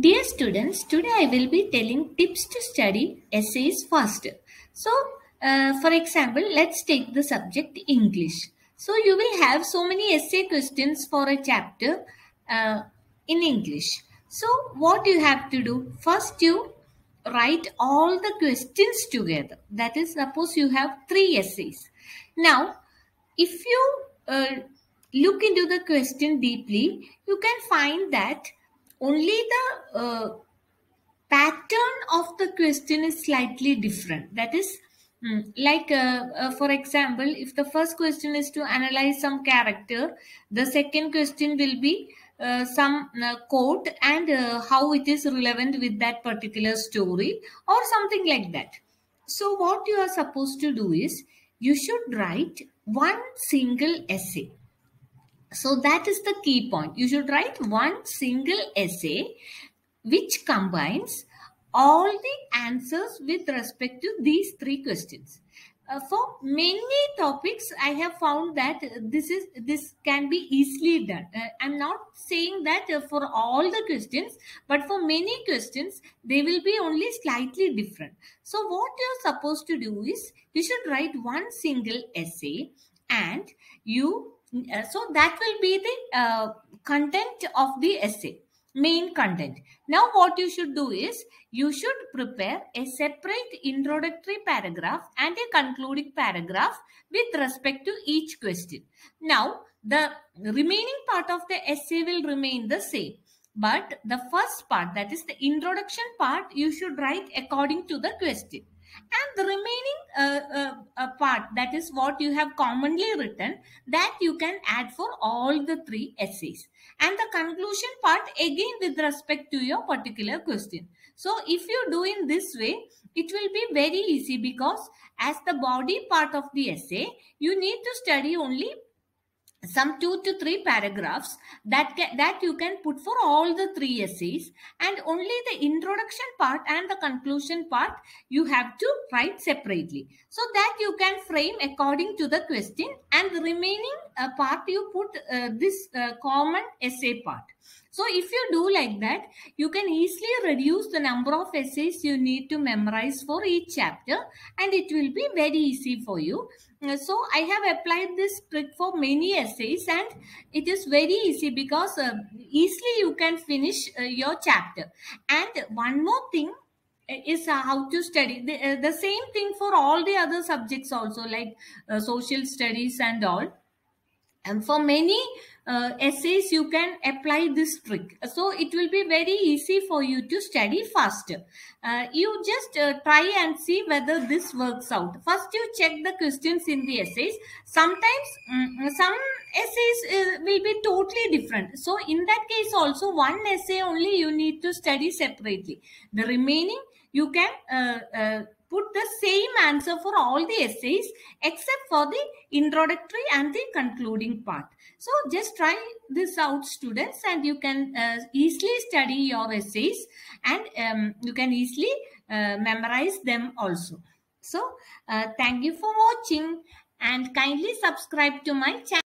Dear students, today I will be telling tips to study essays faster. So, uh, for example, let's take the subject English. So, you will have so many essay questions for a chapter uh, in English. So, what you have to do? First, you write all the questions together. That is, suppose you have three essays. Now, if you uh, look into the question deeply, you can find that only the uh, pattern of the question is slightly different that is mm, like uh, uh, for example if the first question is to analyze some character the second question will be uh, some uh, quote and uh, how it is relevant with that particular story or something like that so what you are supposed to do is you should write one single essay so that is the key point. You should write one single essay which combines all the answers with respect to these three questions. Uh, for many topics, I have found that this is this can be easily done. Uh, I'm not saying that uh, for all the questions, but for many questions, they will be only slightly different. So what you're supposed to do is you should write one single essay and you uh, so that will be the uh, content of the essay main content now what you should do is you should prepare a separate introductory paragraph and a concluding paragraph with respect to each question now the remaining part of the essay will remain the same but the first part that is the introduction part you should write according to the question and the remaining uh, uh, uh, part that is what you have commonly written that you can add for all the three essays and the conclusion part again with respect to your particular question so if you do in this way it will be very easy because as the body part of the essay you need to study only some two to three paragraphs that that you can put for all the three essays and only the introduction part and the conclusion part you have to write separately so that you can frame according to the question and the remaining uh, part you put uh, this uh, common essay part so if you do like that, you can easily reduce the number of essays you need to memorize for each chapter and it will be very easy for you. Uh, so I have applied this trick for many essays and it is very easy because uh, easily you can finish uh, your chapter. And one more thing uh, is uh, how to study the, uh, the, same thing for all the other subjects also like social studies and all and for many uh, essays, you can apply this trick. So it will be very easy for you to study faster. Uh, you just uh, try and see whether this works out. First, you check the questions in the essays. Sometimes mm, some essays uh, will be totally different. So in that case also, one essay only you need to study separately. The remaining you can uh, uh, same answer for all the essays except for the introductory and the concluding part. So just try this out students and you can uh, easily study your essays and um, you can easily uh, memorize them also. So uh, thank you for watching and kindly subscribe to my channel.